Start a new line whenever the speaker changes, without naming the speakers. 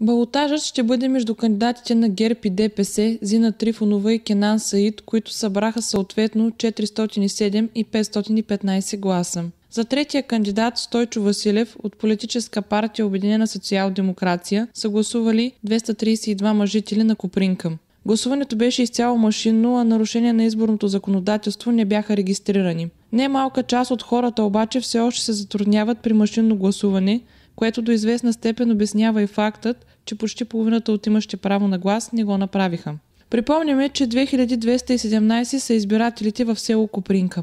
Балотажът ще бъде между кандидатите на ГЕРБ и ДПС, Зина Трифонова и Кенан Саид, които събраха съответно 407 и 515 гласа. За третия кандидат Стойчо Василев от политическа партия Обединена социал-демокрация са гласували 232 жители на Копринка. Гласуването беше изцяло машинно, а нарушения на изборното законодателство не бяха регистрирани. Немалка част от хората обаче все още се затрудняват при машинно гласуване, което до известна степен обяснява и фактът, че почти половината от имащи право на глас не го направиха. Припомняме, че 2217 са избирателите в село Копринка.